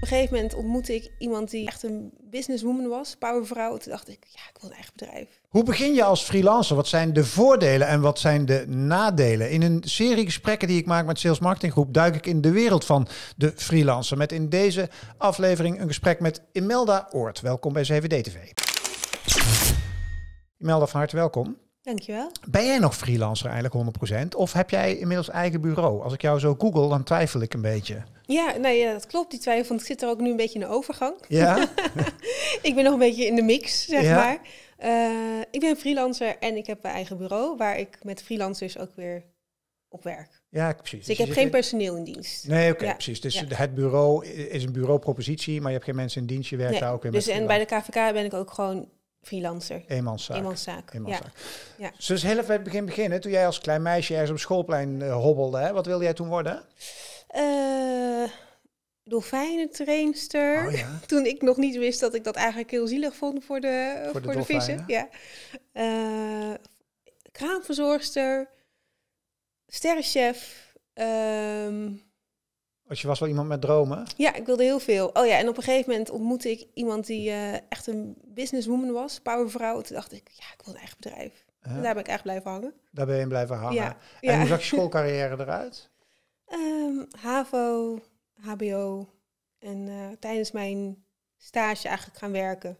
Op een gegeven moment ontmoette ik iemand die echt een businesswoman was, powervrouw. Toen dacht ik, ja, ik wil een eigen bedrijf. Hoe begin je als freelancer? Wat zijn de voordelen en wat zijn de nadelen? In een serie gesprekken die ik maak met Sales Marketing Groep duik ik in de wereld van de freelancer. Met in deze aflevering een gesprek met Imelda Oort. Welkom bij CVD TV. Imelda, van harte welkom. Dankjewel. Ben jij nog freelancer eigenlijk 100%? Of heb jij inmiddels eigen bureau? Als ik jou zo google, dan twijfel ik een beetje. Ja, nou ja, dat klopt, die twijfel. Want ik zit er ook nu een beetje in de overgang. Ja? ik ben nog een beetje in de mix, zeg maar. Eh, ik ben freelancer en ik heb mijn eigen bureau... waar ik met freelancers ook weer op werk. Ja, precies. Dus ik dus heb geen personeel in dienst. Nee, oké, precies. Dus het bureau is een bureaupropositie, maar je hebt geen mensen in dienst, je werkt daar ook in. Dus en bij de KVK ben ik ook gewoon freelancer. Eenmanszaak. Eenmanszaak. Eenmanszaak. Ja. ja. Dus, dus heel even bij het begin beginnen. Toen jij als klein meisje ergens op schoolplein eh, hobbelde, hè? wat wilde jij toen worden? Uh, dolfijnentrainster. Oh, toen ik nog niet wist dat ik dat eigenlijk heel zielig vond voor de, voor, de, vissen. Ja. Uh, Sterrenchef. Ehm, als je was wel iemand met dromen. Ja, ik wilde heel veel. Oh ja, en op een gegeven moment ontmoette ik iemand die eh, echt een businesswoman was, powervrouw. Toen dacht ik, ja, ik wil een eigen bedrijf. En daar ben ik echt blijven hangen. Daar ben je blijven hangen. Ja. En hoe zag je schoolcarrière eruit? HAVO, ehm, HBO. En eh, tijdens mijn stage eigenlijk gaan werken.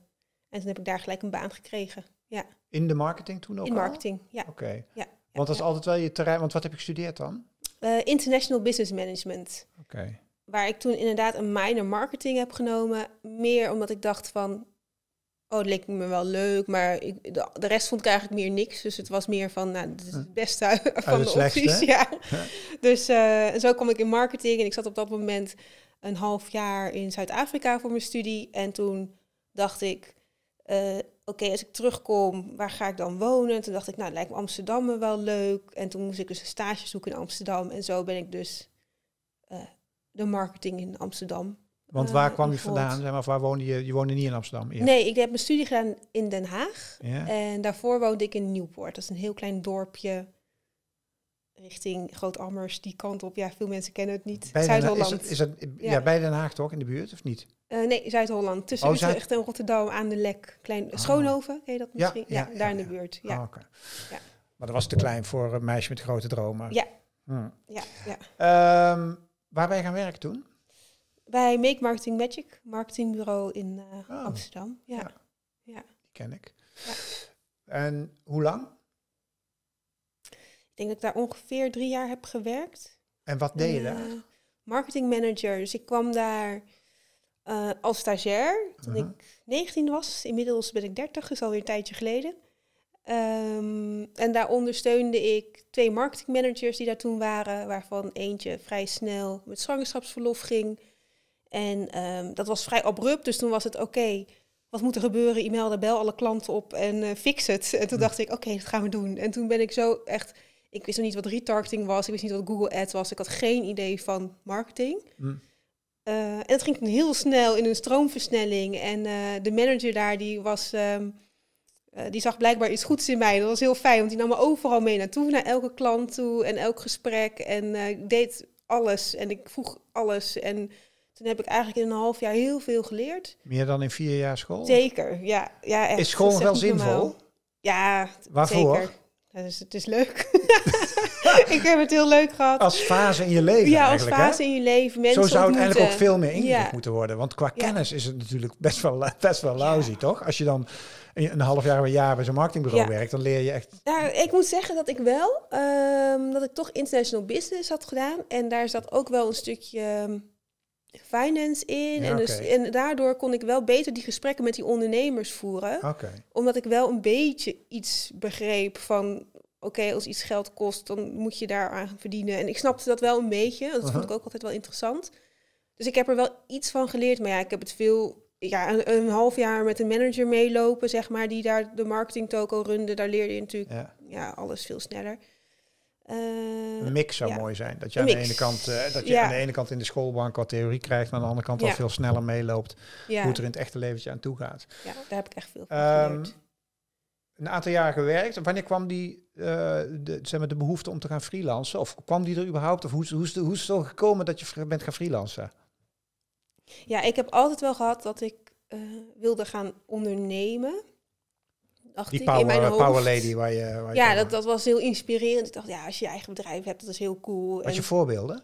En toen heb ik daar gelijk een baan gekregen. Ja. In de marketing toen ook In marketing, ja. Oké. Ja. Want dat is altijd wel je terrein. Want wat heb je gestudeerd dan? Eh, international Business Management. Waar ik toen inderdaad een minor marketing heb genomen. Meer omdat ik dacht van, oh, dat leek me wel leuk, maar ik, de, de, rest vond ik eigenlijk meer niks. Dus het was meer van, nou, het is het beste van de opties. Ja. Dus eh, zo kom ik in marketing en ik zat op dat moment een half jaar in Zuid-Afrika voor mijn studie. En toen dacht ik, eh, oké, als ik terugkom, waar ga ik dan wonen? Toen dacht ik, nou, lijkt me Amsterdam me wel leuk. En toen moest ik dus een stage zoeken in Amsterdam. En zo ben ik dus eh, de marketing in Amsterdam. Want eh, waar kwam je vandaan? Zeg maar, of waar woonde je? Je woonde niet in Amsterdam? Eerst. Nee, ik heb mijn studie gedaan in Den Haag. En daarvoor woonde ik in Nieuwpoort. Dat is een heel klein dorpje richting Groot-Ammers, die kant op. Ja, veel mensen kennen het niet. Zuid-Holland. Is, het, is het, ja. bij Den Haag toch, in de buurt, of niet? Eh, nee, Zuid-Holland. Tussen oh, Utrecht en Rotterdam aan de Lek. Klein, ah. Schoonhoven, heet dat misschien? Ja, daar in de buurt. Ja. Ah, ja. Maar dat was te klein voor een meisje met grote dromen. Ja. Hmm. ja, ja. Ehm, waar wij gaan werken toen? Bij Make Marketing Magic, marketingbureau in eh, ah. Amsterdam. Ja. Ja. die ken ik. En hoe lang? Ik denk dat ik daar ongeveer drie jaar heb gewerkt. En wat deed je daar? Eh, marketing manager. Dus ik kwam daar eh, als stagiair toen mhm. ik 19 was. Inmiddels ben ik 30, dus alweer een tijdje geleden. Ehm, en daar ondersteunde ik twee marketingmanagers die daar toen waren, waarvan eentje vrij snel met zwangerschapsverlof ging. En ehm, dat was vrij abrupt, dus toen was het oké, wat moet er gebeuren? E-mail, bel alle klanten op en uh, fix het. En toen mhm. dacht ik, oké, dat gaan we doen. En toen ben ik zo echt, ik wist nog niet wat retargeting was, ik wist niet wat Google Ads was, ik had geen idee van marketing. Mhm. Eh, en het ging heel snel in een stroomversnelling. En eh, de manager daar, die was... Ehm, eh, die zag blijkbaar iets goeds in mij. Dat was heel fijn, want die nam me overal mee naartoe, naar elke klant toe en elk gesprek. En ik deed alles en ik vroeg alles. En toen heb ik eigenlijk in een half jaar heel veel geleerd. Meer dan in vier jaar school? Zeker, ja. ja echt. Is school wel zinvol? Ja, Waarvoor? Zeker. Dus het is leuk. ik heb het heel leuk gehad. Als fase in je leven. Ja, als fase in je leven. Mensen Zo zou het eigenlijk ook veel meer ingericht moeten worden. Want qua kennis is het natuurlijk best wel, eh, best wel lousy, toch? Als je dan een half jaar of een jaar bij zo'n marketingbureau werkt, dan leer je echt. Nou, ik moet zeggen dat ik wel, ehm, dat ik toch international business had gedaan. En daar zat ook wel een stukje ehm, finance in. en, dus, en daardoor kon ik wel beter die gesprekken met die ondernemers voeren. Omdat ik wel een beetje iets begreep van oké, als iets geld kost, dan moet je daar aan verdienen. En ik snapte dat wel een beetje. Dat vond ik ook altijd wel interessant. Dus ik heb er wel iets van geleerd. Maar ja, ik heb het veel. Ja, een, een half jaar met een manager meelopen, zeg maar, die daar de marketing toko runde. Daar leerde je natuurlijk ja. alles veel sneller. Uh, een eh, mix zou mooi zijn. Dat je, aan de, ene kant, eh, dat je aan de ene kant in de schoolbank wat theorie krijgt, maar aan de andere kant al veel sneller meeloopt hoe het er in het echte leventje aan toe gaat. Ja, daar heb ik echt veel van ehm, geleerd een aantal jaar gewerkt. Wanneer kwam die, eh, de, zeg maar, de behoefte om te gaan freelancen? Of kwam die er überhaupt? Of hoe, hoe, hoe, hoe is het zo gekomen dat je bent gaan freelancen? Ja, ik heb altijd wel gehad dat ik eh, wilde gaan ondernemen. Dacht die ik, power, in mijn hoofd. lady waar je... ja, dat, dat was heel inspirerend. Ik dacht, ja, als je je eigen bedrijf hebt, dat is heel cool. Wat je voorbeelden?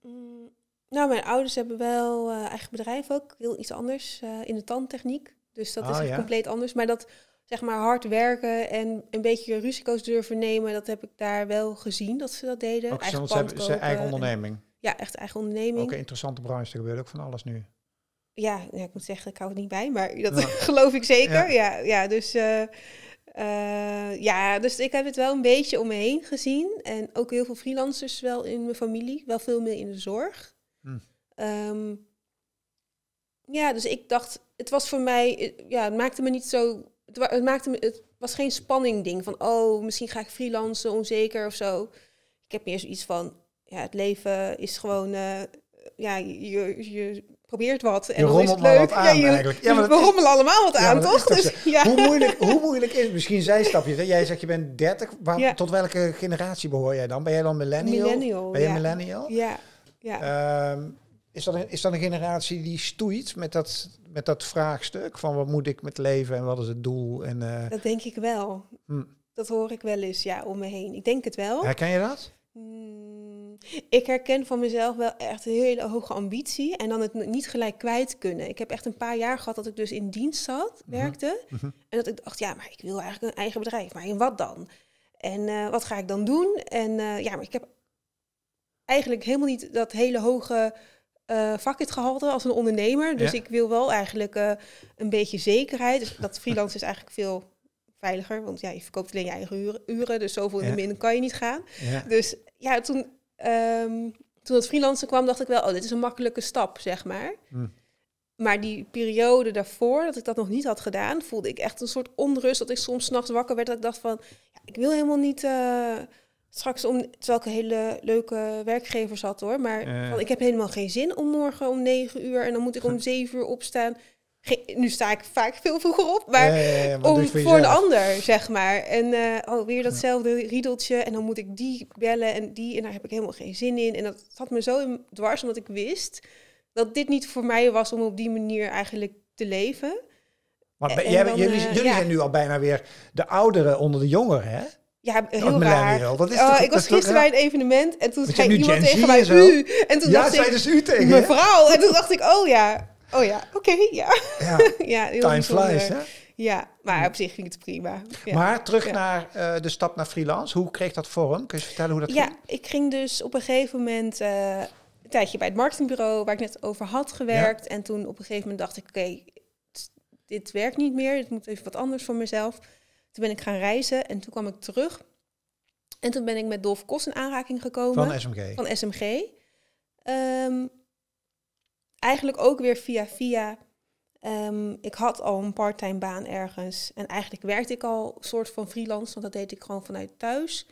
Mm, nou, mijn ouders hebben wel eh, eigen bedrijf ook. Heel iets anders in de tandtechniek. Dus dat is oh, ja? compleet anders. Maar dat zeg maar hard werken en een beetje risico's durven nemen, dat heb ik daar wel gezien dat ze dat deden. Ook eigen ze hebben eigen onderneming. ja, echt eigen onderneming. Ook een interessante branche, er gebeurt ook van alles nu. Ja, ja ik moet zeggen, ik hou het niet bij, maar dat nou. geloof ik zeker. Ja, ja, dus. Eh, eh, ja, dus ik heb het wel een beetje om me heen gezien. En ook heel veel freelancers wel in mijn familie. Wel veel meer in de zorg. Hm. Ehm, ja, dus ik dacht, het was voor mij, eh, ja, het maakte me niet zo het, het, maakte me, het was geen spanning ding van, oh, misschien ga ik freelancen, onzeker of zo. Ik heb meer zoiets van, ja, het leven is gewoon, eh, ja, je, je probeert wat en je dan is het leuk. aan, ja, je, eigenlijk. Ja, maar we rommelen allemaal wat aan, toch? dus, ja. hoe, moeilijk, hoe moeilijk is Misschien zijn stapjes. Hè? Jij zegt je bent 30. Tot welke generatie behoor jij dan? Ben jij dan millennial? millennial ben je millennial? Ja. ja. Ehm, is dat, een, is dat een generatie die stoeit met dat, met dat vraagstuk van wat moet ik met leven en wat is het doel? En, eh, Dat denk ik wel. Hmm. Dat hoor ik wel eens ja, om me heen. Ik denk het wel. Herken je dat? Hmm, ik herken van mezelf wel echt een hele hoge ambitie en dan het niet gelijk kwijt kunnen. Ik heb echt een paar jaar gehad dat ik dus in dienst zat, mhm. werkte. Mhm. En dat ik dacht, ja, maar ik wil eigenlijk een eigen bedrijf. Maar in wat dan? En eh, wat ga ik dan doen? En eh, ja, maar ik heb eigenlijk helemaal niet dat hele hoge uh, eh, gehouden als een ondernemer. Dus ik wil wel eigenlijk eh, een beetje zekerheid. Dus dat freelance is eigenlijk veel veiliger. Want ja, je verkoopt alleen je eigen uren. dus zoveel in de min kan je niet gaan. Dus ja, toen, um, toen het freelancen kwam, dacht ik wel, oh, dit is een makkelijke stap, zeg maar. Hmm. Maar die periode daarvoor, dat ik dat nog niet had gedaan, voelde ik echt een soort onrust. Dat ik soms s'nachts wakker werd. Dat ik dacht van, ja, ik wil helemaal niet eh, straks om, terwijl ik een hele leuke werkgever zat hoor, maar van, ik heb helemaal geen zin om morgen om negen uur en dan moet ik om zeven uur opstaan. nu sta ik vaak veel vroeger op, maar, om, voor, een ander, zeg maar. En uh, oh, weer datzelfde riedeltje. En dan moet ik die bellen en die. En daar heb ik helemaal geen zin in. En dat had me zo dwars, omdat ik wist dat dit niet voor mij was om op die manier eigenlijk te leven. Maar jullie, eh, jullie zijn nu al bijna weer de ouderen onder de jongeren, hè? Ja, heel oh, raar. Oh, ik was gisteren bij een evenement en toen zei iemand tegen mij u. En toen ja, zei dus u tegen vrouw. En toen dacht ik, oh ja, oh ja, oké, ja. Ja, ja time flies, hè? Ja, maar op zich ging het prima. Ja. Maar terug naar eh, de stap naar freelance. Hoe kreeg dat vorm? Kun je vertellen hoe dat ja, ging? Ja, ik ging dus op een gegeven moment... Eh, een tijdje bij het marketingbureau waar ik net over had gewerkt. En toen op een gegeven moment dacht ik, oké, dit werkt niet meer. Het moet even wat anders voor mezelf. Toen ben ik gaan reizen en toen kwam ik terug. En toen ben ik met Dolf Kos in aanraking gekomen. Van SMG. Van SMG. Ehm, eigenlijk ook weer via via. Ehm, ik had al een parttime baan ergens. En eigenlijk werkte ik al soort van freelance, want dat deed ik gewoon vanuit thuis.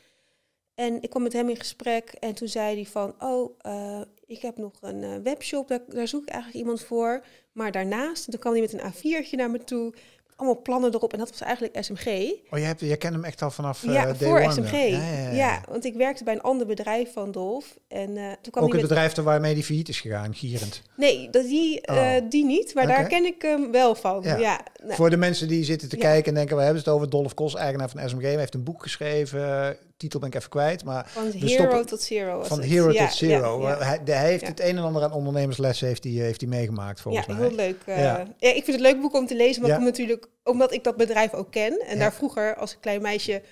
En ik kwam met hem in gesprek en toen zei hij van, oh, eh, ik heb nog een eh, webshop, daar, daar, zoek ik eigenlijk iemand voor. Maar daarnaast, toen kwam hij met een A4'tje naar me toe allemaal plannen erop. En dat was eigenlijk SMG. Oh, je, hebt, je kent hem echt al vanaf eh, ja, voor SMG. Ja, ja, ja, want ik werkte bij een ander bedrijf van Dolf. En, eh, toen kwam Ook het met... bedrijf waarmee die failliet is gegaan, Gierend? Nee, dat, die, eh, oh. die niet, maar daar ken ik hem wel van. Ja. Voor de mensen die zitten te kijken en denken... we hebben het over Dolf Kos, eigenaar van SMG. heeft een boek geschreven titel ben ik even kwijt. Maar van hero tot zero. van hero tot zero. Hij, de, heeft het een en ander aan ondernemerslessen heeft hij, heeft hij meegemaakt volgens mij. Heel leuk, eh, ja, Ik vind het leuk boek om te lezen, maar natuurlijk, omdat ik dat bedrijf ook ken. En daar vroeger als een klein meisje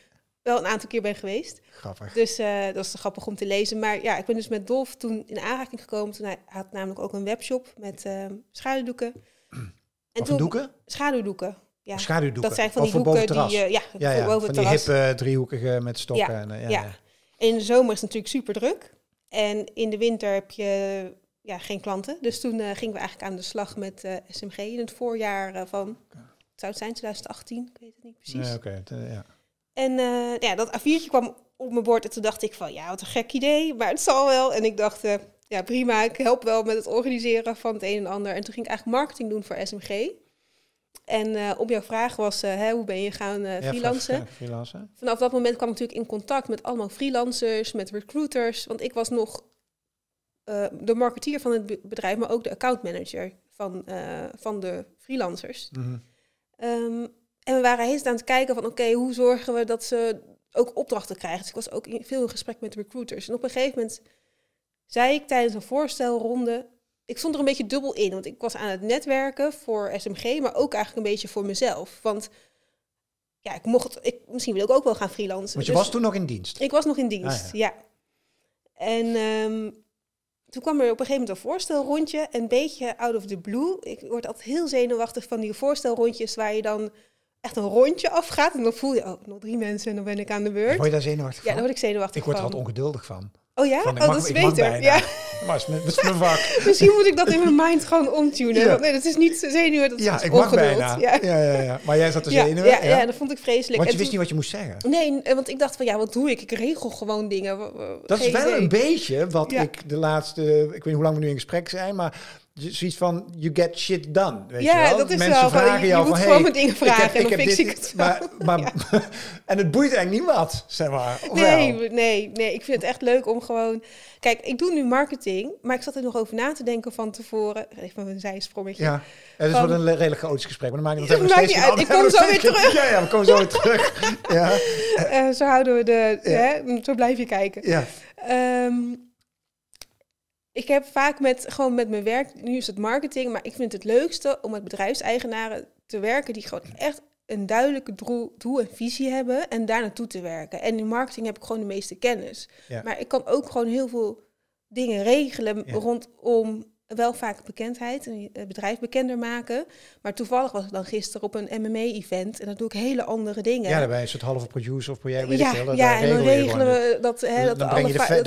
wel een aantal keer ben geweest. Grappig. Dus eh, dat is grappig om te lezen. Maar ja, ik ben dus met Dolf toen in aanraking gekomen. Toen hij had namelijk ook een webshop met uh, schaduwdoeken. En toen, doeken? Schaduwdoeken schaduwdoeken. Dat zijn van die hoeken die... Eh, ja, van die hippe driehoekige met stokken. En, eh, ja, In de zomer is het natuurlijk super druk. En in de winter heb je ja, geen klanten. Dus toen eh, gingen we eigenlijk aan de slag met SMG in het voorjaar van... Het zou het zijn, 2018? Ik weet het niet precies. ja. En ja, dat A4'tje kwam op mijn bord en toen dacht ik van... Ja, wat een gek idee, maar het zal wel. En ik dacht, ja prima, ik help wel met het organiseren van het een en ander. En toen ging ik eigenlijk marketing doen voor SMG. En eh, op jouw vraag was, eh, hè, hoe ben je gaan uh, freelancen? Vanaf dat moment kwam ik natuurlijk in contact met allemaal freelancers, met recruiters. Want ik was nog de marketeer van het bedrijf, maar ook de accountmanager van, van de freelancers. Mhm. Ehm, en we waren heel aan het kijken van, oké, hoe zorgen we dat ze ook opdrachten krijgen? Dus ik was ook in, veel in gesprek met recruiters. En op een gegeven moment zei ik tijdens een voorstelronde ik stond er een beetje dubbel in. Want ik was aan het netwerken voor SMG, maar ook eigenlijk een beetje voor mezelf. Want ja, ik mocht, ik, misschien wil ik ook wel gaan freelancen. Want je dus was toen nog in dienst? Ik was nog in ah, dienst, ja. En ehm, toen kwam er op een gegeven moment een voorstelrondje, een beetje out of the blue. Ik word altijd heel zenuwachtig van die voorstelrondjes waar je dan echt een rondje afgaat. En dan voel je, oh, nog drie mensen en dan ben ik aan de beurt. Word je daar zenuwachtig van? Ja, daar word ik zenuwachtig van. Ik word er wat ongeduldig van. Oh ja? oh, dat is beter. Ja. Maar is mijn, is vak. Misschien moet ik dat in mijn mind gewoon omtunen. Ja. Nee, dat is niet zenuwen, dat is ja, ik mag bijna. Ja. ja. Ja, ja, Maar jij zat te zenuwen? Ja, ja, dat vond ik vreselijk. Want je wist niet wat je moest zeggen? Nee, eh, want ik dacht van ja, wat doe ik? Ik regel gewoon dingen. Dat is wel een beetje wat ik de laatste... Ik weet niet hoe lang we nu in gesprek zijn, maar zoiets van you get shit done. Weet ja, je wel? dat is Mensen wel. Vragen je, je jou moet van, gewoon hey, dingen vragen heb, en dan fix ik het. Maar, maar, en het boeit eigenlijk niemand, zeg maar. Nee, nee, nee, ik vind het echt leuk om gewoon. Kijk, ik doe nu marketing, maar ik zat er nog over na te denken van tevoren. Even een zijsprongetje. Ja, het is wel een redelijk chaotisch gesprek, maar dan maak ik het nog steeds niet uit. Ik kom zo weer terug. Ja, ja, we komen zo weer terug. Ja. Uh, zo houden we de. Ja. Hè, zo blijf je kijken. Ja. Um, ik heb vaak met, gewoon met mijn werk, nu is het marketing, maar ik vind het leukste om met bedrijfseigenaren te werken die gewoon echt een duidelijke doel en visie hebben en daar naartoe te werken. En in marketing heb ik gewoon de meeste kennis. Maar ik kan ook gewoon heel veel dingen regelen rondom wel vaak bekendheid, het eh, bedrijf bekender maken. Maar toevallig was ik dan gisteren op een MME-event en dan doe ik hele andere dingen. Ja, daarbij is het halve producer of project, ja, Ja, en dan regelen we dat, hè, dat, dan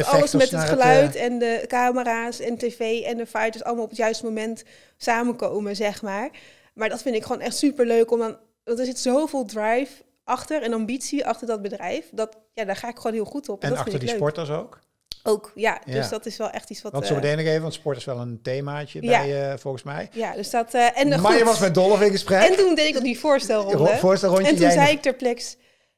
alles met het geluid eh, en de camera's en tv en de fighters allemaal op het juiste moment samenkomen, zeg maar. Maar dat vind ik gewoon echt super leuk, want er zit zoveel drive achter en ambitie achter dat bedrijf. Dat, ja, daar ga ik gewoon heel goed op. En, achter die leuk. sporters ook? Ook, ja. Dus dat is wel echt iets wat... Dat zo eh, meteen even, want sport is wel een themaatje bij je, eh, volgens mij. Ja, dus dat... Eh, en, maar je was met Dolph in gesprek. En toen deed ik op die voorstelronde. voorstelrondje. En toen jij... zei ik ter pleks,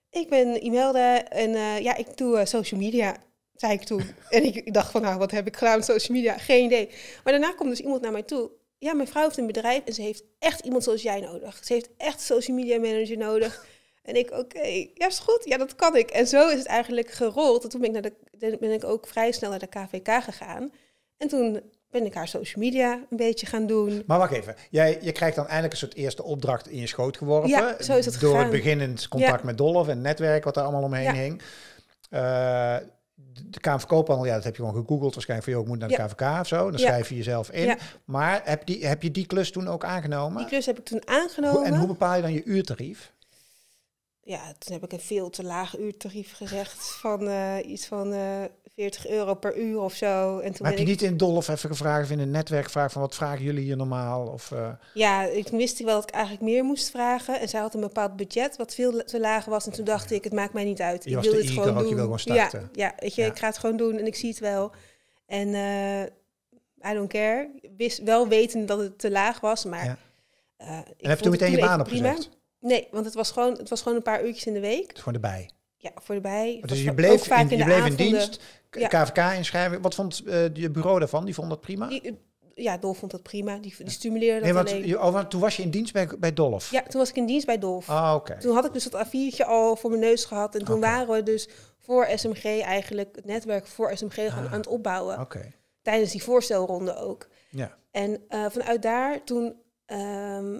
ik ben Imelda en ja, ik doe social media, zei ik toen. en ik dacht van, nou, wat heb ik gedaan met social media? Geen idee. Maar daarna komt dus iemand naar mij toe. Ja, mijn vrouw heeft een bedrijf en ze heeft echt iemand zoals jij nodig. Ze heeft echt social media manager nodig. En ik, oké, okay, ja, is goed. Ja, dat kan ik. En zo is het eigenlijk gerold. En toen ben ik, naar de, ben ik ook vrij snel naar de KVK gegaan. En toen ben ik haar social media een beetje gaan doen. Maar wacht even, jij je krijgt dan eindelijk een soort eerste opdracht in je schoot geworpen. Ja, zo is het Door het beginnend contact met Dolf en netwerk wat er allemaal omheen ja. hing. Eh, de KVK koophandel, ja, dat heb je gewoon gegoogeld waarschijnlijk voor je ook moet naar de KVK of zo. Dan schrijf je jezelf in. Maar heb, die, heb je die klus toen ook aangenomen? Die klus heb ik toen aangenomen. en hoe bepaal je dan je uurtarief? ja, toen heb ik een veel te laag uurtarief gezegd van eh, iets van uh, eh, 40 euro per uur of zo. En toen heb je ik... niet in Dolf even gevraagd of in een netwerk gevraagd van wat vragen jullie hier normaal? Of, eh? Ja, ik wist wel dat ik eigenlijk meer moest vragen. En zij had een bepaald budget wat veel te laag was. En toen dacht ik, het maakt mij niet uit. Je ik wil het gewoon doen. Ja, ja, weet je, ik ga het gewoon doen en ik zie het wel. En I don't care. Wist, wel weten dat het te laag was, maar... Ja. en heb je toen meteen je baan opgezet? Nee, want het was, gewoon, het was gewoon een paar uurtjes in de week. Gewoon erbij. Ja, voor de bij. Dus je bleef, vaak in, je bleef in dienst, KVK inschrijven. Wat vond eh, je bureau daarvan? Die vond dat prima? Eh, ja, Dolf vond dat prima. Die, die stimuleerde nee, dat want, oh, want toen was je in dienst bij, bij Dolf? Ja, toen was ik in dienst bij Dolf. Ah, oké. Toen had ik dus dat A4'tje al voor mijn neus gehad. En toen waren we dus voor SMG eigenlijk, het netwerk voor SMG ah, gaan, aan het opbouwen. Oké. Tijdens die voorstelronde ook. Ja. En eh, vanuit daar toen... Ehm,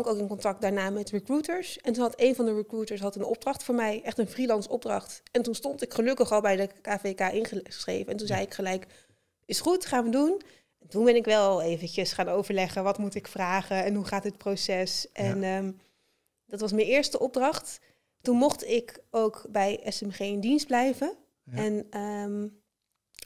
kwam ik ook in contact daarna met recruiters. En toen had een van de recruiters had een opdracht voor mij, echt een freelance opdracht. En toen stond ik gelukkig al bij de KVK ingeschreven. En toen zei ik gelijk, is goed, gaan we doen. toen ben ik wel eventjes gaan overleggen, wat moet ik vragen en hoe gaat het proces. En ehm, dat was mijn eerste opdracht. Toen mocht ik ook bij SMG in dienst blijven. En ehm,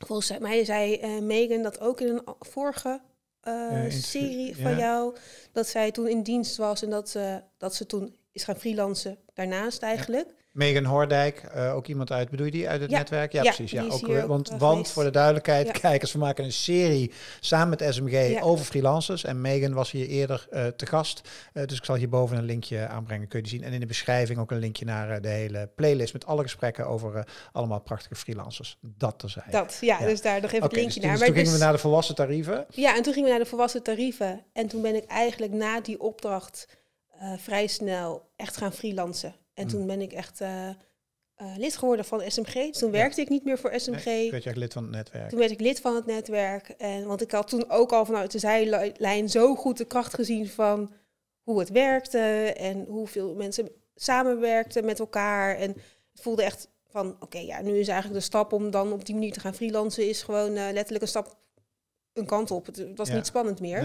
volgens mij zei eh, Megan dat ook in een vorige eh, eh, serie van jou. Dat zij toen in dienst was en dat, ze dat ze toen is gaan freelancen daarnaast eigenlijk. Megan Hoordijk, eh, ook iemand uit, bedoel je die uit het netwerk? Ja, precies. Ja, eh, ook, want eh, want voor de duidelijkheid, kijkers, we maken een serie samen met SMG over freelancers. En Megan was hier eerder te gast. dus ik zal hierboven een linkje aanbrengen, kun je die zien. En in de beschrijving ook een linkje naar de hele playlist met alle gesprekken over allemaal prachtige freelancers. Dat te zijn. Dat, ja, dus daar nog even een dus linkje naar. Dus toen gingen dus we naar de volwassen tarieven. Ja, en toen gingen we naar de volwassen tarieven. En toen ben ik eigenlijk na die opdracht vrij snel echt gaan freelancen. En mm. toen ben ik echt eh, eh, lid geworden van SMG. Dus toen werkte ik niet meer voor SMG. Nee, werd je echt lid van het netwerk? Toen werd ik lid van het netwerk. En, want ik had toen ook al vanuit de zijlijn zo goed de kracht gezien van hoe het werkte en hoeveel mensen samenwerkten met elkaar. En het voelde echt van, oké, ja, nu is eigenlijk de stap om dan op die manier te gaan freelancen, is gewoon eh, letterlijk een stap een kant op. Het was niet spannend meer.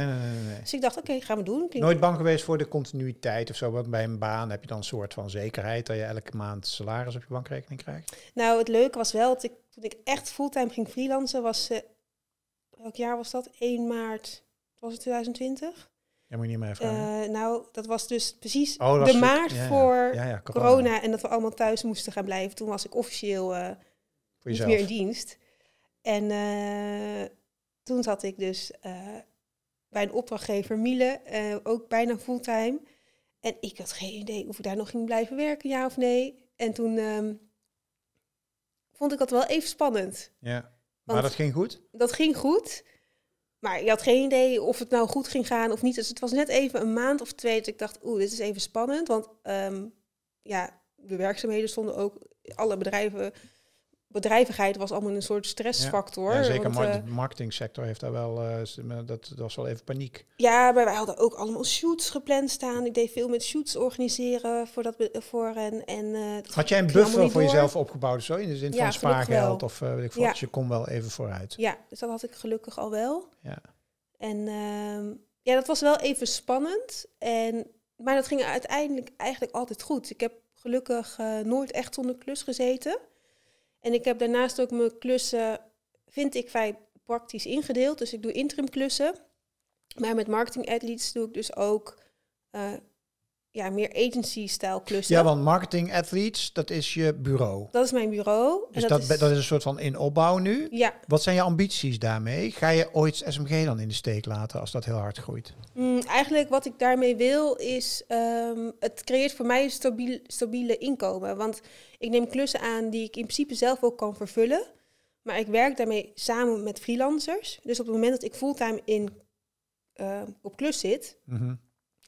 dus ik dacht, oké, gaan we doen. Nooit bang geweest voor de continuïteit of zo. Want bij een baan heb je dan een soort van zekerheid dat je elke maand salaris op je bankrekening krijgt. Nou, het leuke was wel dat ik toen ik echt fulltime ging freelancen, was uh, welk jaar was dat? 1 maart was het 2020. Ja, moet je niet meer vragen. Eh, nou, dat was dus precies oh, de maart voor Corona. en dat we allemaal thuis moesten gaan blijven. Toen was ik officieel uh, meer in dienst. En toen zat ik dus eh, bij een opdrachtgever, Miele, eh, ook bijna fulltime. En ik had geen idee of ik daar nog ging blijven werken, ja of nee. En toen ehm, vond ik dat wel even spannend. Ja, maar dat ging goed? Dat ging goed. Maar je had geen idee of het nou goed ging gaan of niet. Dus het was net even een maand of twee dat ik dacht, oeh, dit is even spannend. Want ehm, ja, de werkzaamheden stonden ook, alle bedrijven bedrijvigheid was allemaal een soort stressfactor. Ja, zeker want, eh, de marketingsector heeft daar wel, eh, dat, dat was wel even paniek. Ja, maar wij hadden ook allemaal shoots gepland staan. Ik deed veel met shoots organiseren voor dat voor en en. Eh, had jij een buffer voor jezelf opgebouwd zo in de zin van spaargeld of weet ik veel? je kon wel even vooruit. Ja, dus dat had ik gelukkig al wel. Ja. En ehm, ja, dat was wel even spannend en. Maar dat ging uiteindelijk eigenlijk altijd goed. Ik heb gelukkig nooit echt zonder klus gezeten. En ik heb daarnaast ook mijn klussen, vind ik vrij praktisch ingedeeld. Dus ik doe interim klussen. Maar met marketing athletes doe ik dus ook eh, ja, meer agency-stijl klussen. Ja, want marketing athletes, dat is je bureau. Dat is mijn bureau. Dus dat, dat is... dat, is... een soort van in opbouw nu. Ja. Wat zijn je ambities daarmee? Ga je ooit SMG dan in de steek laten als dat heel hard groeit? Mm, eigenlijk wat ik daarmee wil is, ehm, het creëert voor mij een stabiel, stabiele inkomen. Want ik neem klussen aan die ik in principe zelf ook kan vervullen. Maar ik werk daarmee samen met freelancers. Dus op het moment dat ik fulltime in, ehm, op klus zit... Mhm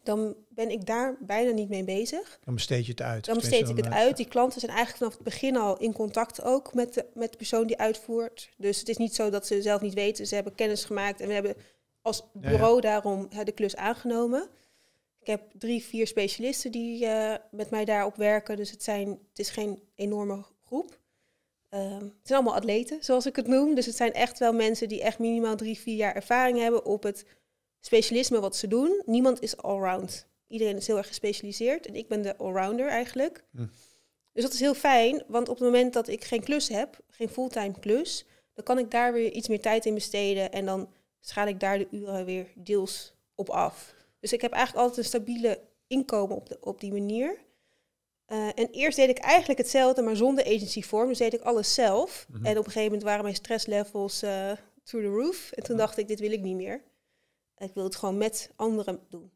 dan ben ik daar bijna niet mee bezig. Dan besteed je het uit. Dan besteed ik het eh, uit. Die klanten zijn eigenlijk vanaf het begin al in contact ook met de, met de persoon die uitvoert. Dus het is niet zo dat ze zelf niet weten. Ze hebben kennis gemaakt en we hebben als bureau daarom de klus aangenomen. Ik heb drie, vier specialisten die eh, met mij daarop werken. Dus het, zijn, het is geen enorme groep. Um, het zijn allemaal atleten, zoals ik het noem. Dus het zijn echt wel mensen die echt minimaal drie, vier jaar ervaring hebben op het specialisme wat ze doen. Niemand is allround. Iedereen is heel erg gespecialiseerd en ik ben de allrounder eigenlijk. Hm. Dus dat is heel fijn, want op het moment dat ik geen klus heb, geen fulltime klus, dan kan ik daar weer iets meer tijd in besteden en dan schaal ik daar de uren weer deels op af. Dus ik heb eigenlijk altijd een stabiele inkomen op, de, op die manier. Eh, en eerst deed ik eigenlijk hetzelfde, maar zonder vorm. Dus deed ik alles zelf. Mhm. En op een gegeven moment waren mijn stresslevels uh, through the roof. En toen dacht ik, dit wil ik niet meer. Ik wil het gewoon met anderen doen.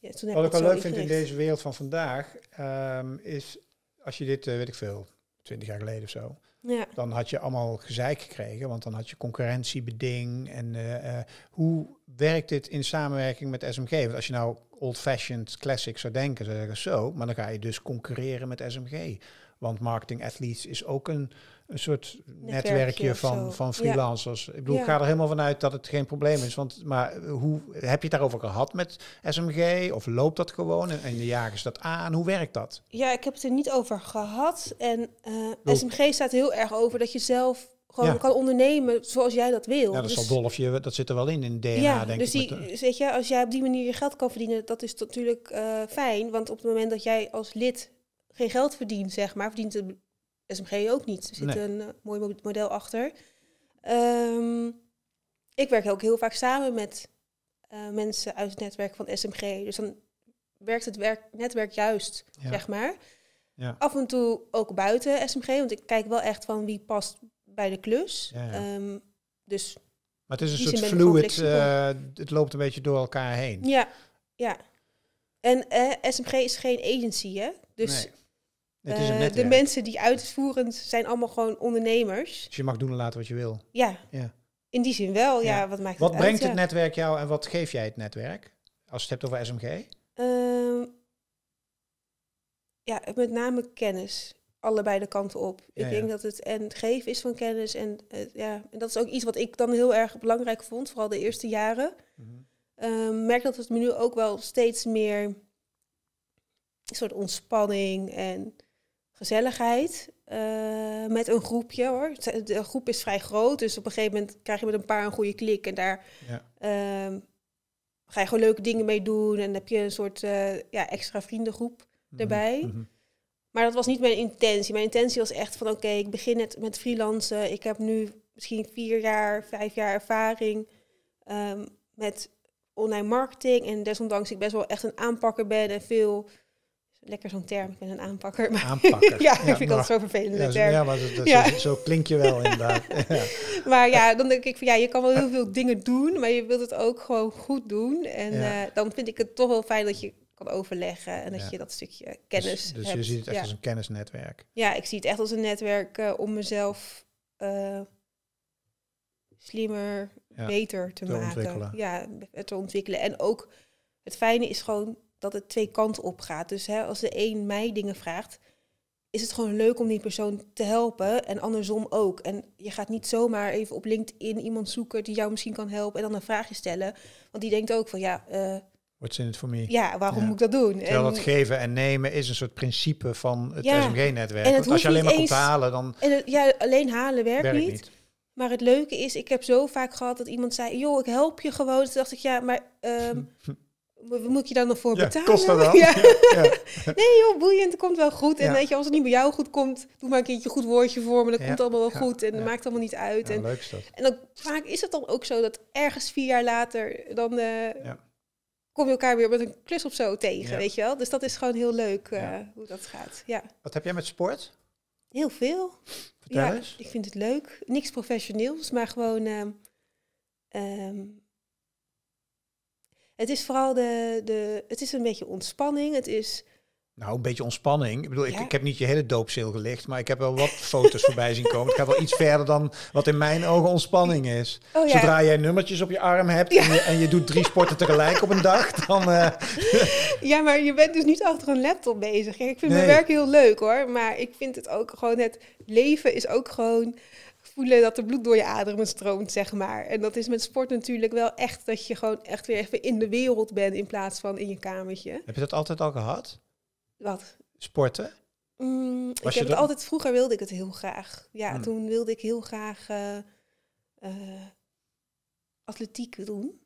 Ja, toen heb Wat ik wel leuk vind in deze wereld van vandaag, ehm, is als je dit, eh, weet ik veel, 20 jaar geleden of zo, ja. dan had je allemaal gezeik gekregen, want dan had je concurrentiebeding. En eh, eh, hoe werkt dit in samenwerking met SMG? Want als je nou old-fashioned classic zou denken, zou zeggen zo, maar dan ga je dus concurreren met SMG. Want marketing athletes is ook een, een soort netwerkje, van, van freelancers. Ik bedoel, ik ga er helemaal vanuit dat het geen probleem is. Want, maar hoe heb je het daarover gehad met SMG? Of loopt dat gewoon? En, en jagen ze dat aan? Hoe werkt dat? Ja, ik heb het er niet over gehad. En eh, oh. SMG staat heel erg over dat je zelf gewoon kan ondernemen zoals jij dat wil. Ja, dat is al dus dolfje, dat zit er wel in, in DNA, denk ik. Dus als jij op die manier je geld kan verdienen, dat is natuurlijk eh, fijn. Want op het moment dat jij als lid geen geld verdient, zeg maar, verdient de SMG ook niet. Er zit een eh, mooi model achter. Ehm, ik werk ook heel vaak samen met eh, mensen uit het netwerk van SMG. Dus dan werkt het werk, netwerk juist, zeg maar. Ja. Af en toe ook buiten SMG, want ik kijk wel echt van wie past bij de klus. Ehm, dus maar het is een soort fluid, eh, het loopt een beetje door elkaar heen. Ja, ja. En SMG is geen agency, hè? Dus eh, de mensen die uitvoerend zijn allemaal gewoon ondernemers. Dus je mag doen en laten wat je wil. Ja. ja. In die zin wel, ja. Wat, wat brengt het netwerk jou en wat geef jij het netwerk? Als je het hebt over SMG. Ehm, ja, met name kennis. Allebei de kanten op. ik denk dat het en het geven is van kennis. En, eh, ja. en dat is ook iets wat ik dan heel erg belangrijk vond. Vooral de eerste jaren. Mm merk dat het me nu ook wel steeds meer... Een soort ontspanning en gezelligheid eh, met een groepje hoor. De groep is vrij groot, dus op een gegeven moment krijg je met een paar een goede klik en daar ja. Ehm, ga je gewoon leuke dingen mee doen en heb je een soort eh, ja, extra vriendengroep mhm. erbij. Mhm. Maar dat was niet mijn intentie. Mijn intentie was echt van oké, ik begin het met freelancen. Ik heb nu misschien vier jaar, vijf jaar ervaring ehm, met online marketing. En desondanks ik best wel echt een aanpakker ben en veel lekker zo'n term. Ik een aanpakker. Maar aanpakker. ja, ik vind dat zo vervelend. Ja, term. ja maar dat, dat, Zo, klink je wel inderdaad. Maar ja, dan denk ik van ja, je kan wel heel veel dingen doen, maar je wilt het ook gewoon goed doen. En eh, dan vind ik het toch wel fijn dat je kan overleggen en dat je dat stukje dus- kennis Dus, dus je ziet het echt als een kennisnetwerk. Ja, ik zie het echt als een netwerk eh, om mezelf eh, slimmer, beter te, te maken. Ja, te ontwikkelen. En ook het fijne is gewoon dat het twee kanten op gaat. Dus hè, als de een mij dingen vraagt, is het gewoon leuk om die persoon te helpen en andersom ook. En je gaat niet zomaar even op LinkedIn iemand zoeken die jou misschien kan helpen en dan een vraagje stellen. Want die denkt ook van ja. Uh, eh, What's in it for Ja, waarom moet ik dat doen? Terwijl dat geven en nemen is een soort principe van het ja, SMG-netwerk. Als je alleen maar eens, komt halen, dan... En ja, alleen halen werkt, niet. niet. Maar het leuke is, ik heb zo vaak gehad dat iemand zei... joh, ik help je gewoon. Toen dacht ik, ja, maar ehm, moet je daar nog voor betalen? dat Ja. nee joh, boeiend, het komt wel goed. En weet je, als het niet bij jou goed komt, doe maar een keertje een goed woordje voor me. Dat komt allemaal wel goed en maakt allemaal niet uit. en leuk is dat. En dan, vaak is het dan ook zo dat ergens vier jaar later dan uh, kom je elkaar weer met een klus of zo tegen, weet je wel? Dus dat is gewoon heel leuk eh, hoe dat gaat. Ja. Wat heb jij met sport? Heel veel. ja, ik vind het leuk. Niks professioneels, maar gewoon... Um, het is vooral de, de, het is een beetje ontspanning. Het is nou, een beetje ontspanning. Ik bedoel, ik, ik, heb niet je hele doopzeel gelegd, maar ik heb wel wat foto's voorbij zien komen. Het gaat wel iets verder dan wat in mijn ogen ontspanning is. Oh, Zodra jij nummertjes op je arm hebt en, je, doet drie sporten tegelijk op een dag, dan... Eh, ja, maar je bent dus niet achter een laptop bezig. ik vind mijn werk heel leuk hoor, maar ik vind het ook gewoon, het leven is ook gewoon voelen dat er bloed door je aderen stroomt, zeg maar. En dat is met sport natuurlijk wel echt dat je gewoon echt weer even in de wereld bent in plaats van in je kamertje. Heb je dat altijd al gehad? Wat? Sporten? Mm, ik heb het altijd, vroeger wilde ik het heel graag. Ja, hmm. toen wilde ik heel graag uh, atletiek doen.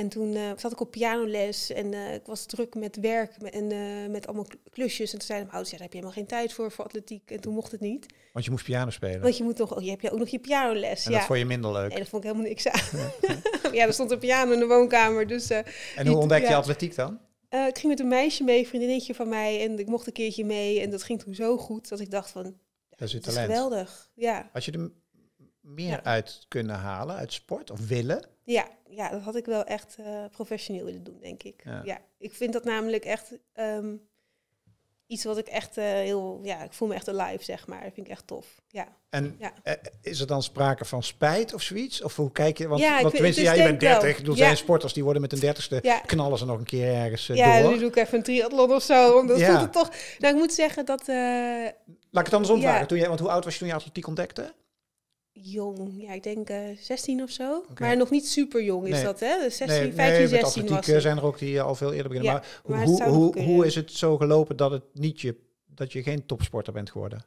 En toen uh, zat ik op pianoles en eh, ik was druk met werk en eh, met allemaal klusjes. En toen zeiden mijn ouders, daar heb je helemaal geen tijd voor, voor atletiek. En toen mocht het niet. Want je moest piano spelen? Want je moet toch. oh, je hebt ook nog je pianoles. En ja. dat vond je minder leuk? En dat vond ik helemaal niks aan. ja, er stond een piano in de woonkamer. Dus, en hoe ontdekte je atletiek dan? ik ging met een meisje mee, een vriendinnetje van mij. En ik mocht een keertje mee. En dat ging toen zo goed dat ik dacht van, dat is, het talent. geweldig. Ja. Had je de meer uit kunnen halen uit sport of willen? Ja, ja dat had ik wel echt eh, professioneel willen doen, denk ik. Ja. ik vind dat namelijk echt ehm, iets wat ik echt eh, heel, ja, ik voel me echt alive, zeg maar. Dat vind ik echt tof. Ja. En eh, is er dan sprake van spijt of zoiets? Of hoe kijk je? Want, ja, want tenminste, dus je bent 30. Ik bedoel, zijn sporters die worden met een dertigste knallen ze nog een keer ergens door. Ja, nu doe ik even een triathlon of zo. Want dat het toch. Nou, ik moet zeggen dat. Laat ik het anders omvragen. Toen jij, want hoe oud was je toen je atletiek ontdekte? jong. Ja, ik denk uh, eh, 16 of zo. Maar nog niet super jong is dat, hè? 16, dus 15 nee, 15, nee, 16 was eh, het. zijn er ook die eh, al veel eerder beginnen. Ja, maar, hoe, hoe, hoe is het zo gelopen dat, het niet je, dat je geen topsporter bent geworden?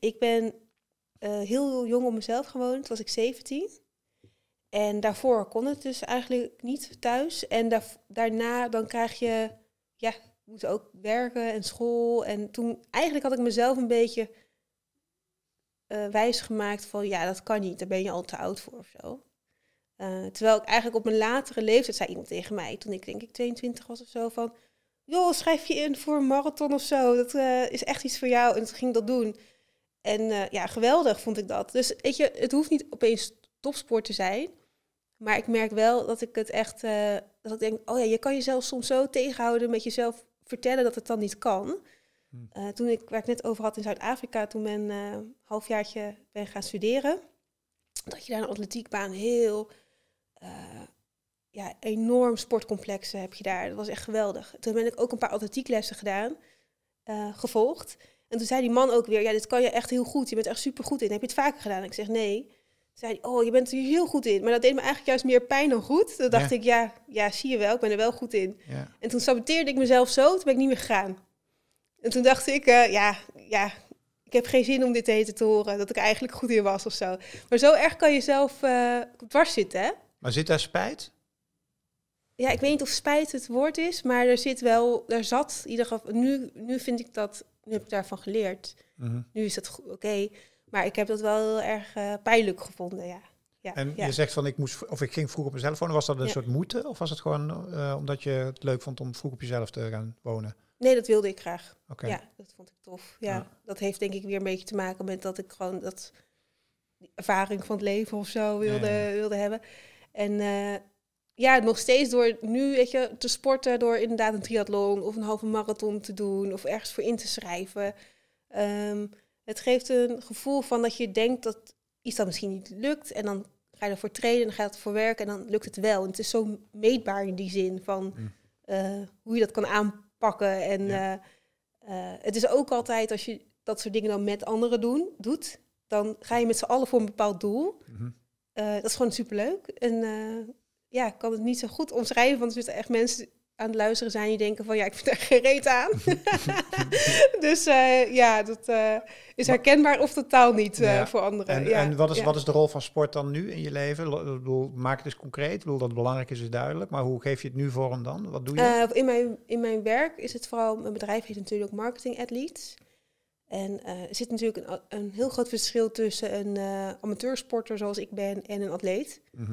Ik ben uh, heel jong op mezelf gewoond. Toen was ik 17. En daarvoor kon het dus eigenlijk niet thuis. En daarna dan krijg je... Ja, moet ook werken en school. En toen... Eigenlijk had ik mezelf een beetje uh, eh, wijsgemaakt van ja, dat kan niet, daar ben je al te oud voor of zo. Eh, terwijl ik eigenlijk op mijn latere leeftijd zei iemand tegen mij, toen ik denk ik 22 was of zo, van joh, schrijf je in voor een marathon of zo, dat eh, is echt iets voor jou. En toen ging dat doen. En ja, geweldig vond ik dat. Dus weet je, het hoeft niet opeens topsport te zijn. Maar ik merk wel dat ik het echt, dat ik denk, oh ja, je kan jezelf soms zo tegenhouden met jezelf vertellen dat het dan niet kan. Mm. Eh, toen ik, waar ik net over had in Zuid-Afrika, toen ben uh, halfjaartje ben gaan studeren, dat je daar een atletiekbaan heel eh, ja, enorm sportcomplexen heb je daar. Dat was echt geweldig. Toen ben ik ook een paar atletieklessen gedaan, gevolgd. En toen zei die man ook weer, ja, dit kan je echt heel goed. Je bent echt super goed in. Heb je het vaker gedaan? En ik zeg nee. Toen zei hij, oh, je bent er heel goed in. Maar dat deed me eigenlijk juist meer pijn dan goed. Toen dacht ik, ja, ja, zie je wel, ik ben er wel goed in. En toen saboteerde ik mezelf zo, toen ben ik niet meer gegaan. En toen dacht ik, eh, ja, ja, ik heb geen zin om dit eten te horen. Dat ik eigenlijk goed hier was of zo. Maar zo erg kan je zelf eh, dwars zitten, hè? Maar zit daar spijt? Ja, ik weet niet of spijt het woord is, maar er zit wel, er zat in ieder geval. Nu, nu vind ik dat, nu heb ik daarvan geleerd. Mhm. Nu is dat oké, maar ik heb dat wel heel erg uh, pijnlijk gevonden, ja. ja en je zegt van ik moest, of ik ging vroeg op mezelf wonen. Was dat een soort moeten, of was het gewoon omdat je het leuk vond om vroeg op jezelf te gaan wonen? Nee, dat wilde ik graag. Ja, dat vond ik tof. Ja, dat heeft denk ik weer een beetje te maken met dat ik gewoon dat ervaring van het leven of zo wilde, wilde hebben. En eh, ja, nog steeds door nu weet je, te sporten, door inderdaad een triathlon of een halve marathon te doen of ergens voor in te schrijven. Ehm, het geeft een gevoel van dat je denkt dat iets dan misschien niet lukt en dan ga je ervoor trainen en dan ga je ervoor werken en dan lukt het wel. het is zo meetbaar in die zin van mm. eh, hoe je dat kan aanpakken en eh, eh, het is ook altijd als je dat soort dingen dan met anderen doen, doet, dan ga je met z'n allen voor een bepaald doel. Mhm. Eh, dat is gewoon superleuk. En ja, ik kan het niet zo goed omschrijven, want er zitten echt mensen aan het luisteren zijn die denken van ja, ik vind er geen reet aan. dus eh, ja, dat eh, is herkenbaar of totaal niet eh, voor anderen. En, ja. en wat, is, wat is de rol van sport dan nu in je leven? Ik bedoel, maak het eens concreet. Ik bedoel, dat belangrijk is, is duidelijk. Maar hoe geef je het nu vorm dan? Wat doe je? in, mijn, in mijn werk is het vooral, mijn bedrijf is natuurlijk Marketing Athletes. En er zit natuurlijk een, een heel groot verschil tussen een amateursporter zoals ik ben en een atleet. Mhm.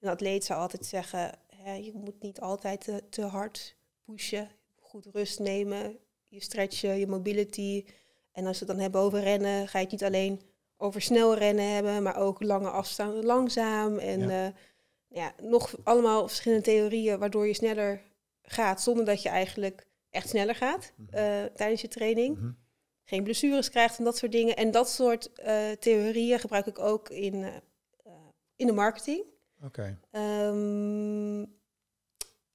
een atleet zou altijd zeggen, je moet niet altijd te, hard pushen. Goed rust nemen, je stretchen, je mobility. En als we het dan hebben over rennen, ga je het niet alleen over snel rennen hebben, maar ook lange afstanden langzaam. En ja. Eh, ja, nog allemaal verschillende theorieën waardoor je sneller gaat zonder dat je eigenlijk echt sneller gaat mhm. eh, tijdens je training. Mhm. Geen blessures krijgt en dat soort dingen. En dat soort eh, theorieën gebruik ik ook in, in de marketing. Oké. Ehm,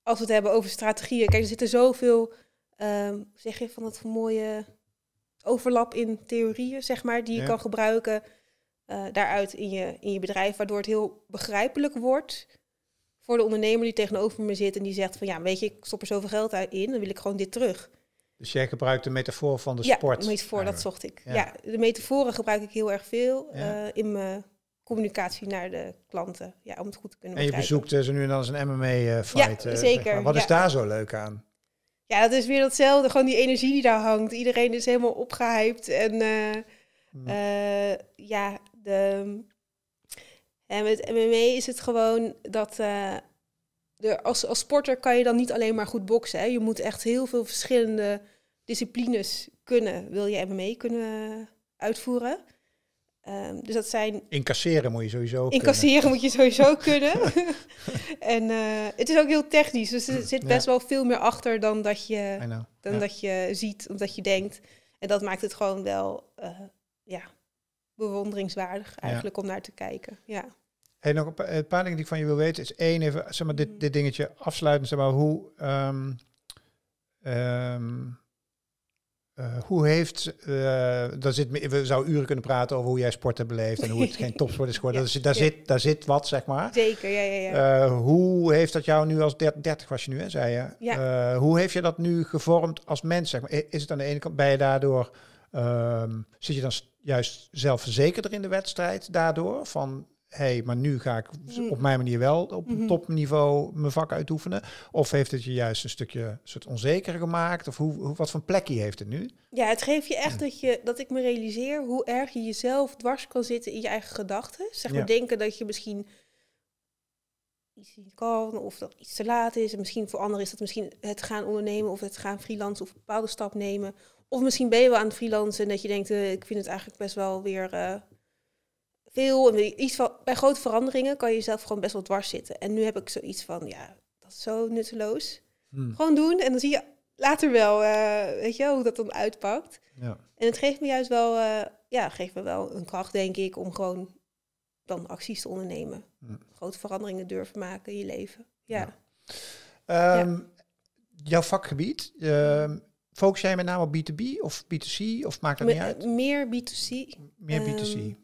als we het hebben over strategieën. Kijk, er zitten zoveel, ehm, zeg je, van dat mooie overlap in theorieën, zeg maar, die je kan gebruiken uh, daaruit in je, in je bedrijf, waardoor het heel begrijpelijk wordt voor de ondernemer die tegenover me zit en die zegt van ja, weet je, ik stop er zoveel geld in, dan wil ik gewoon dit terug. Dus jij gebruikt de metafoor van de ja, sport? Ja, metafoor, eigenlijk. dat zocht ik. Ja. de metaforen gebruik ik heel erg veel eh, in mijn communicatie naar de klanten. Ja, om het goed te kunnen En je bezoekt eh, ze nu en dan eens een MMA-fight. Eh, ja, eh, zeker. Wat is daar zo leuk aan? Ja, dat is weer datzelfde. Gewoon die energie die daar hangt. Iedereen is helemaal opgehyped. En hmm. ja, de, en met MMA is het gewoon dat... Uh, de, als, als sporter kan je dan niet alleen maar goed boksen. Hè. Je moet echt heel veel verschillende disciplines kunnen. Wil je MMA kunnen uitvoeren? Um, dus dat zijn. Incasseren moet je sowieso. Incasseren moet je sowieso kunnen. en eh, het is ook heel technisch. Dus er zit best wel veel meer achter dan dat je, dan dat je ziet omdat je denkt. En dat maakt het gewoon wel eh, ja, bewonderingswaardig eigenlijk om naar te kijken. Ja. Hey, nog een paar, paar, dingen die ik van je wil weten. Is één, even zeg maar, dit, mm. dit dingetje afsluiten. Zeg maar, hoe. Ehm, ehm, eh, hoe heeft, eh, daar zit, we zouden uren kunnen praten over hoe jij sport hebt beleefd en hoe het geen topsport is geworden. ja, dus daar, daar zit, daar zit wat, zeg maar. Zeker, ja, ja, ja. Eh, hoe heeft dat jou nu als 30 was je nu, hè, zei je? hoe heeft je dat nu gevormd als mens, zeg maar? Is het aan de ene kant, ben je daardoor, ehm, zit je dan juist zelfverzekerder in de wedstrijd daardoor? Van hey, maar nu ga ik mm. op mijn manier wel op mhm. topniveau mijn vak uitoefenen? Of heeft het je juist een stukje soort onzeker gemaakt? Of hoe, wat voor plekje heeft het nu? Ja, het geeft je echt dat, je, dat ik me realiseer hoe erg je jezelf dwars kan zitten in je eigen gedachten. Zeg maar denken dat je misschien iets niet kan of dat iets te laat is. En misschien voor anderen is dat misschien het gaan ondernemen of het gaan freelancen of een bepaalde stap nemen. Of misschien ben je wel aan het freelancen en dat je denkt, eh, ik vind het eigenlijk best wel weer... Eh, veel. En iets van, bij grote veranderingen kan je jezelf gewoon best wel dwars zitten. En nu heb ik zoiets van, ja, dat is zo nutteloos. Hmm. Gewoon doen en dan zie je later wel, eh, weet je, hoe dat dan uitpakt. Ja. En het geeft me juist wel, eh, ja, geeft me wel een kracht, denk ik, om gewoon dan acties te ondernemen. Hmm. Grote veranderingen durven maken in je leven. Ja. Ehm, jouw vakgebied, um, focus jij met name op B2B of B2C of maakt het niet uit? Meer B2C. Meer B2C.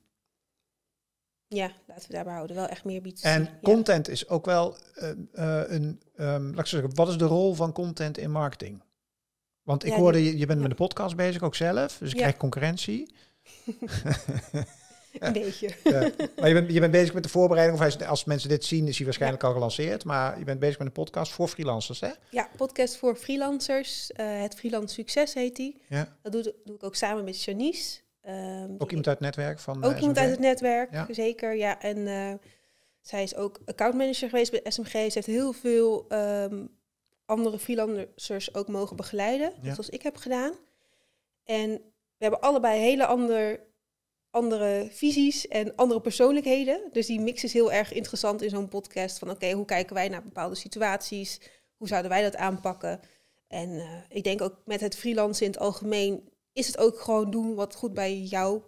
Ja, laten we daarbij houden. Wel echt meer bieden. En content is ook wel eh, eh, een, um, laat ik zeggen, wat is de rol van content in marketing? Want ik hoorde, je, je bent met de podcast bezig ook zelf, dus ik krijg concurrentie. een beetje. maar je bent, je bent bezig met de voorbereiding, of als mensen dit zien is hij waarschijnlijk al gelanceerd, maar je bent bezig met een podcast voor freelancers, hè? Ja, podcast voor freelancers. Eh, het Freelance Succes heet die. Ja. Dat doe, doe ik ook samen met Janice. Ehm, ook iemand uit het netwerk van. Ook eh, iemand uit het netwerk, zeker. Ja, en eh, zij is ook accountmanager geweest bij SMG. Ze heeft heel veel ehm, andere freelancers ook mogen begeleiden, net zoals ik heb gedaan. En we hebben allebei hele ander, andere visies en andere persoonlijkheden. Dus die mix is heel erg interessant in zo'n podcast. Van oké, hoe kijken wij naar bepaalde situaties? Hoe zouden wij dat aanpakken? En eh, ik denk ook met het freelancen in het algemeen is het ook gewoon doen wat goed bij jou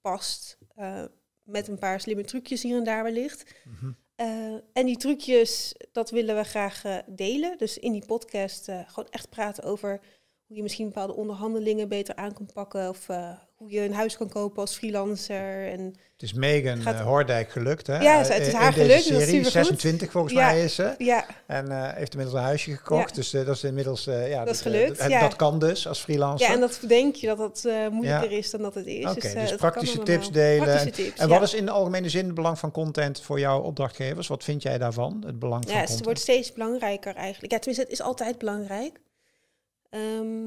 past. Eh, met een paar slimme trucjes hier en daar wellicht. Mhm. Eh, en die trucjes, dat willen we graag eh, delen. Dus in die podcast gewoon echt praten over hoe je misschien bepaalde onderhandelingen beter aan kan pakken. Of hoe je een huis kan kopen als freelancer. En het is Megan gaat... Eh, gelukt, hè? Ja, het is eh, haar gelukt. Serie, dat is 26 volgens mij is ze. Ja. En eh, heeft inmiddels een huisje gekocht. Dus dat is inmiddels... ja, dat is gelukt, dat, dat kan dus als freelancer. Ja, en dat denk je dat dat moeilijker is dan dat het is. Oké, dus, dus praktische tips delen. en wat is in de algemene zin het belang van content voor jouw opdrachtgevers? Wat vind jij daarvan, het belang van Ja, het wordt steeds belangrijker eigenlijk. Ja, tenminste, het is altijd belangrijk. Ehm,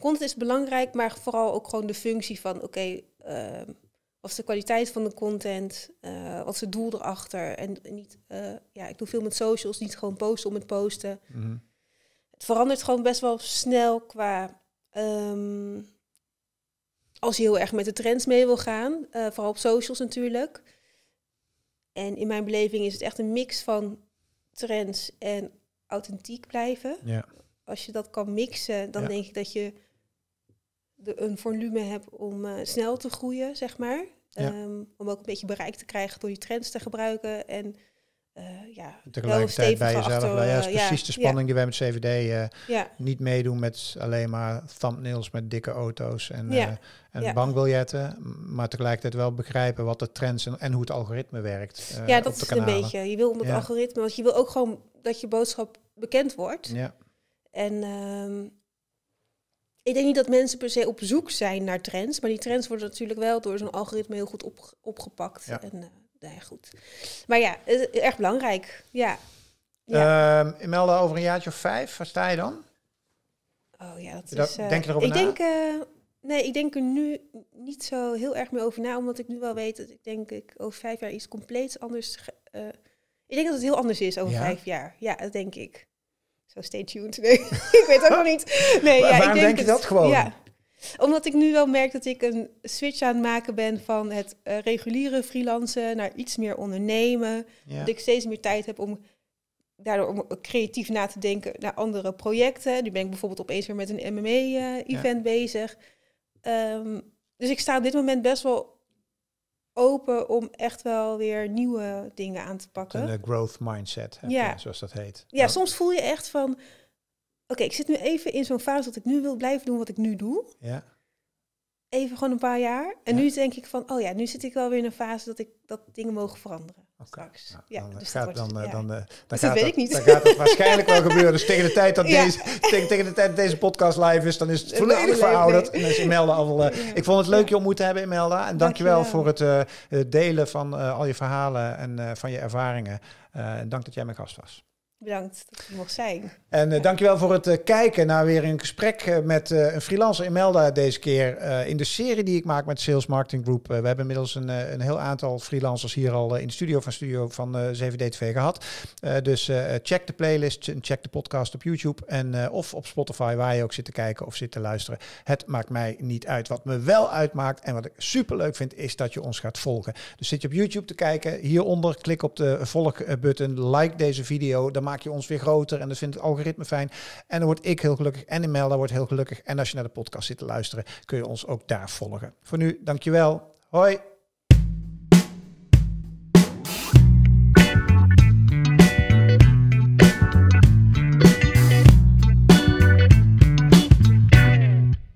Content is belangrijk, maar vooral ook gewoon de functie van, oké, okay, wat is de kwaliteit van de content, eh, wat is het doel erachter. En niet, eh, ja, ik doe veel met socials, niet gewoon posten om het posten. Mhm. Het verandert gewoon best wel snel qua, ehm, als je heel erg met de trends mee wil gaan, eh, vooral op socials natuurlijk. En in mijn beleving is het echt een mix van trends en authentiek blijven. Ja. Als je dat kan mixen, dan denk ik dat je een volume heb om uh, snel te groeien, zeg maar. Ja. Ehm, om ook een beetje bereik te krijgen door je trends te gebruiken. En uh, ja, tegelijkertijd bij jezelf. Achter, ja, is eh, precies de spanning die wij met CVD uh, niet meedoen met alleen maar thumbnails met dikke auto's en, uh, en bankbiljetten. Maar tegelijkertijd wel begrijpen wat de trends zijn en hoe het algoritme werkt. ja, dat is een beetje. Je wil om het algoritme, want je wil ook gewoon dat je boodschap bekend wordt. Ja. En um, ik denk niet dat mensen per se op zoek zijn naar trends, maar die trends worden natuurlijk wel door zo'n algoritme heel goed op, opgepakt. En, uh, goed. Maar ja, erg belangrijk. Ja. ja. Ehm, over een jaartje of vijf, waar sta je dan? Oh ja, dat is... Uh, denk je erop ik Denk, eh, nee, ik denk er nu niet zo heel erg meer over na, omdat ik nu wel weet dat ik denk ik over vijf jaar iets compleet anders... ik denk dat het heel anders is over vijf jaar. Ja, dat denk ik. Zo stay tuned. ik weet ook nog niet. Nee, maar, ja, waarom ik denk, je dat gewoon? Ja, omdat ik nu wel merk dat ik een switch aan het maken ben van het eh, reguliere freelancen naar iets meer ondernemen. Dat ik steeds meer tijd heb om daardoor creatief na te denken naar andere projecten. Nu ben ik bijvoorbeeld opeens weer met een MME-event eh, bezig. Ehm, dus ik sta op dit moment best wel open om echt wel weer nieuwe dingen aan te pakken. Een eh, growth mindset, ja. zoals dat heet. Ja, soms voel je echt van, oké, ik zit nu even in zo'n fase dat ik nu wil blijven doen wat ik nu doe. Ja. Even gewoon een paar jaar. En nu denk ik van, oh ja, nu zit ik wel weer in een fase dat ik dat dingen mogen veranderen. Okay. Ja, nou, ja, dan gaat, dan, dan, dat, weet ik niet. Dan gaat het waarschijnlijk wel gebeuren. Dus tegen de tijd dat, deze, tegen, tegen, de tijd dat deze podcast live is, dan is het volledig verouderd. En Imelda al. Eh, ik vond het leuk je ontmoet te hebben, Imelda. En dankjewel, voor eh, het delen van eh, al je verhalen en van je ervaringen. en dank dat jij mijn gast was. Bedankt dat ik mocht zijn. En uh, dankjewel voor het eh, kijken naar weer een gesprek eh, met een freelancer In Melda deze keer in de serie die ik maak met Sales Marketing Group. we hebben inmiddels een, een heel aantal freelancers hier al in de studio van Studio van 7 d TV gehad. dus check de playlist check de podcast op YouTube en of op Spotify waar je ook zit te kijken of zit te luisteren. Het maakt mij niet uit. Wat me wel uitmaakt en wat ik super leuk vind is dat je ons gaat volgen. Dus zit je op YouTube te kijken, hieronder klik op de volg button, like deze video. Dan maak je ons weer groter en dat vindt het algoritme fijn. En dan word ik heel gelukkig en Imelda wordt heel gelukkig. En als je naar de podcast zit te luisteren, kun je ons ook daar volgen. Voor nu, dankjewel. Hoi!